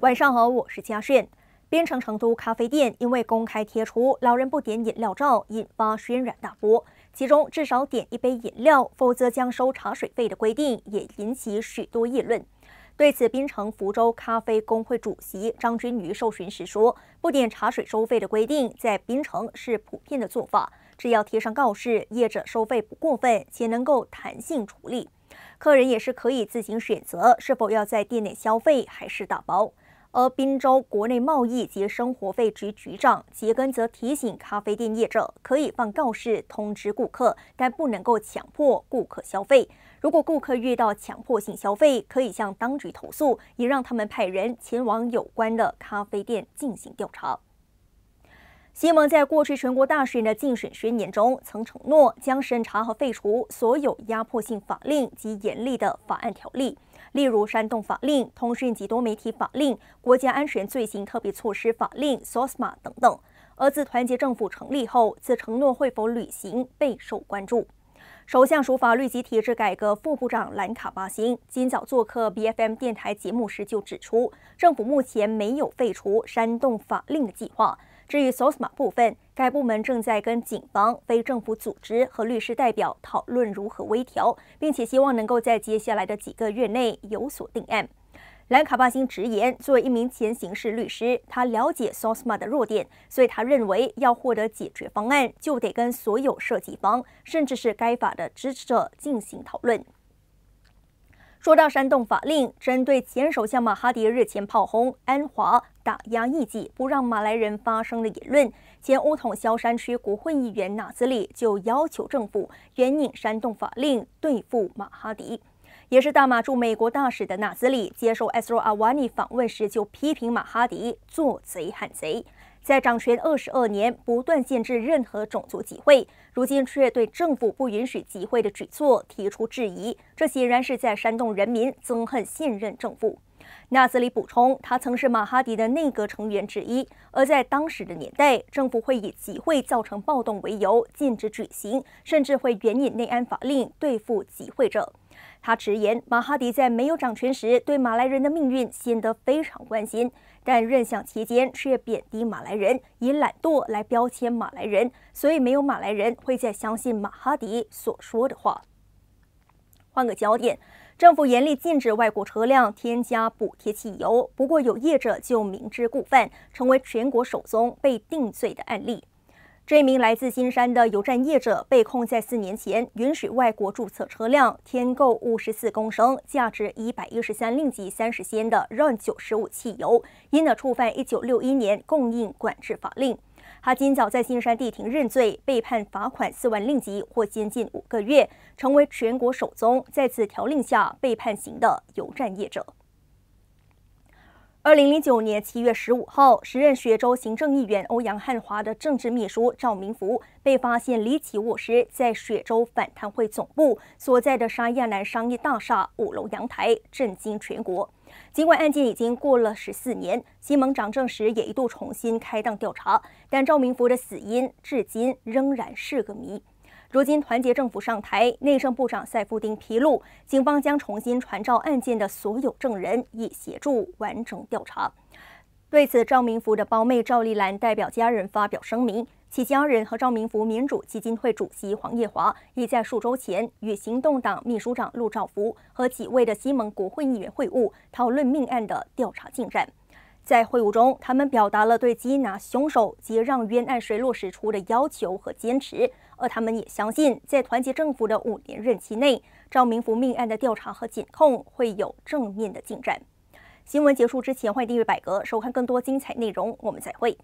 晚上好，我是嘉顺。槟城成都咖啡店因为公开贴出“老人不点饮料照”，引发轩然大波。其中至少点一杯饮料，否则将收茶水费的规定，也引起许多议论。对此，槟城福州咖啡工会主席张军瑜受询时说：“不点茶水收费的规定，在槟城是普遍的做法，只要贴上告示，业者收费不过分，且能够弹性处理，客人也是可以自行选择是否要在店内消费还是打包。”而滨州国内贸易及生活费局局长杰根则提醒咖啡店业者，可以放告示通知顾客，但不能够强迫顾客消费。如果顾客遇到强迫性消费，可以向当局投诉，也让他们派人前往有关的咖啡店进行调查。西蒙在过去全国大选的竞选宣言中曾承诺，将审查和废除所有压迫性法令及严厉的法案条例，例如煽动法令、通讯及多媒体法令、国家安全罪行特别措施法令 （SOSMA） 等等。而自团结政府成立后，此承诺会否履行备受关注。首相署法律及体制改革副部长兰卡巴辛今早做客 BFM 电台节目时就指出，政府目前没有废除煽动法令的计划。至于 SOSMA 部分，该部门正在跟警方、非政府组织和律师代表讨论如何微调，并且希望能够在接下来的几个月内有所定案。兰卡巴辛直言，作为一名前刑事律师，他了解 SOSMA 的弱点，所以他认为要获得解决方案，就得跟所有涉及方，甚至是该法的支持者进行讨论。说到煽动法令，针对前首相马哈迪日前炮轰安华。打压异己，不让马来人发声的言论。前巫统萧山区国会议员纳兹里就要求政府援引煽动法令对付马哈迪。也是大马驻美国大使的纳兹里接受 SRO 阿瓦尼访问时就批评马哈迪做贼喊贼，在掌权二十二年不断限制任何种族集会，如今却对政府不允许集会的举措提出质疑，这显然是在煽动人民憎恨信任政府。纳斯里补充，他曾是马哈迪的内阁成员之一，而在当时的年代，政府会以集会造成暴动为由禁止举行，甚至会援引内安法令对付集会者。他直言，马哈迪在没有掌权时对马来人的命运显得非常关心，但任相期间却贬低马来人，以懒惰来标签马来人，所以没有马来人会再相信马哈迪所说的话。换个焦点。政府严厉禁止外国车辆添加补贴汽油，不过有业者就明知故犯，成为全国首宗被定罪的案例。这名来自金山的油站业者被控在四年前允许外国注册车辆添购五十四公升、价值一百一十三令吉三十仙的 RON 九十五汽油，因而触犯一九六一年供应管制法令。他今早在金山地庭认罪，被判罚款四万令吉或监禁五个月，成为全国首宗在此条令下被判刑的有业者。二零零九年七月十五号，时任雪州行政议员欧阳汉华的政治秘书赵明福被发现离奇卧尸在雪州反贪会总部所在的沙亚南商业大厦五楼阳台，震惊全国。尽管案件已经过了十四年，西蒙掌政时也一度重新开档调查，但赵明福的死因至今仍然是个谜。如今团结政府上台，内政部长塞夫丁披露，警方将重新传召案件的所有证人，以协助完成调查。对此，赵明福的胞妹赵丽兰代表家人发表声明，其家人和赵明福民主基金会主席黄叶华已在数周前与行动党秘书长陆兆福和几位的西盟国会议员会晤，讨论命案的调查进展。在会晤中，他们表达了对缉拿凶手及让冤案水落石出的要求和坚持，而他们也相信，在团结政府的五年任期内，赵明福命案的调查和检控会有正面的进展。新闻结束之前，欢迎订阅百格，收看更多精彩内容。我们再会。